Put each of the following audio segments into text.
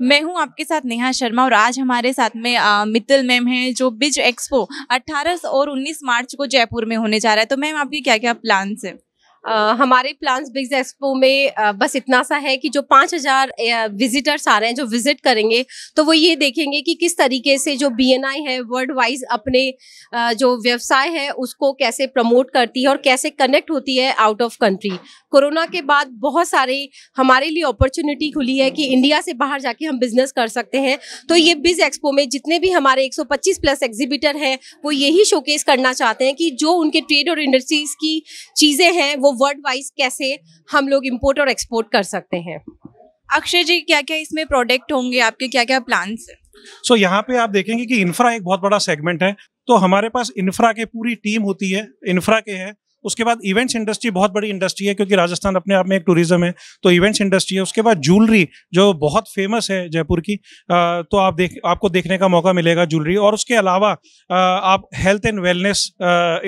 मैं हूं आपके साथ नेहा शर्मा और आज हमारे साथ में आ, मित्तल मैम हैं जो बिज एक्सपो 18 और 19 मार्च को जयपुर में होने जा रहा है तो मैम आपके क्या क्या प्लान्स हैं आ, हमारे प्लांट्स बिग्स एक्सपो में आ, बस इतना सा है कि जो पाँच हज़ार विजिटर्स आ रहे हैं जो विजिट करेंगे तो वो ये देखेंगे कि किस तरीके से जो बी है वर्ल्ड वाइज अपने आ, जो व्यवसाय है उसको कैसे प्रमोट करती है और कैसे कनेक्ट होती है आउट ऑफ कंट्री कोरोना के बाद बहुत सारे हमारे लिए अपॉर्चुनिटी खुली है कि इंडिया से बाहर जाके हम बिजनेस कर सकते हैं तो ये बिज एक्सपो में जितने भी हमारे एक प्लस एग्जीबिटर हैं वो यही शोकेस करना चाहते हैं कि जो उनके ट्रेड और इंडस्ट्रीज की चीज़ें हैं वो वर्ल्ड वाइज कैसे हम लोग इम्पोर्ट और एक्सपोर्ट कर सकते हैं अक्षय जी क्या क्या इसमें प्रोडक्ट होंगे आपके क्या क्या प्लान्स हैं सो so, यहाँ पे आप देखेंगे कि इंफ्रा एक बहुत बड़ा सेगमेंट है तो हमारे पास इंफ्रा के पूरी टीम होती है इंफ्रा के हैं उसके बाद इवेंट्स इंडस्ट्री बहुत बड़ी इंडस्ट्री है क्योंकि राजस्थान अपने आप में एक टूरिज्म है तो इवेंट्स इंडस्ट्री है उसके बाद ज्वेलरी जो बहुत फेमस है जयपुर की तो आप देख आपको देखने का मौका मिलेगा ज्वेलरी और उसके अलावा आप हेल्थ एंड वेलनेस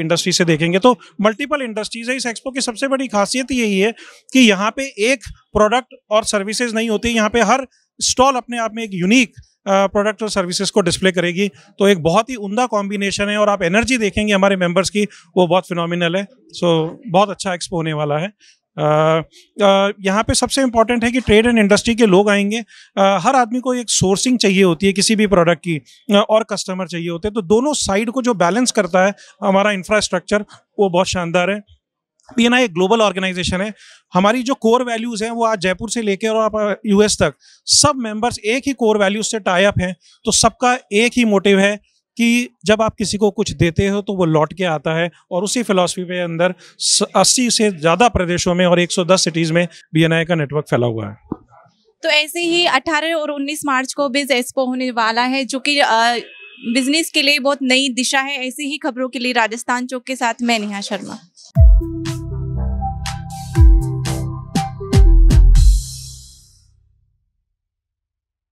इंडस्ट्री से देखेंगे तो मल्टीपल इंडस्ट्रीज है इस एक्सपो की सबसे बड़ी खासियत यही है कि यहाँ पे एक प्रोडक्ट और सर्विसेज नहीं होती यहाँ पे हर स्टॉल अपने आप में एक यूनिक प्रोडक्ट और सर्विसेज को डिस्प्ले करेगी तो एक बहुत ही उमदा कॉम्बिनेशन है और आप एनर्जी देखेंगे हमारे मेंबर्स की वो बहुत फिनोमिनल है सो so, बहुत अच्छा एक्सपो होने वाला है यहाँ पे सबसे इम्पॉर्टेंट है कि ट्रेड एंड इंडस्ट्री के लोग आएंगे आ, हर आदमी को एक सोर्सिंग चाहिए होती है किसी भी प्रोडक्ट की और कस्टमर चाहिए होते हैं तो दोनों साइड को जो बैलेंस करता है हमारा इंफ्रास्ट्रक्चर वो बहुत शानदार है बी एक ग्लोबल ऑर्गेनाइजेशन है हमारी जो कोर वैल्यूज़ हैं वो आज जयपुर से लेकर और आप यूएस तक सब मेंबर्स एक ही कोर वैल्यूज से टाइप हैं तो सबका एक ही मोटिव है कि जब आप किसी को कुछ देते हो तो वो लौट के आता है और उसी फिलोसफी के अंदर 80 से ज़्यादा प्रदेशों में और 110 सिटीज़ में बी का नेटवर्क फैला हुआ है तो ऐसे ही 18 और 19 मार्च को बिज एक्सपो होने वाला है जो कि बिजनेस के लिए बहुत नई दिशा है ऐसी ही खबरों के लिए राजस्थान चौक के साथ मैं नेहा शर्मा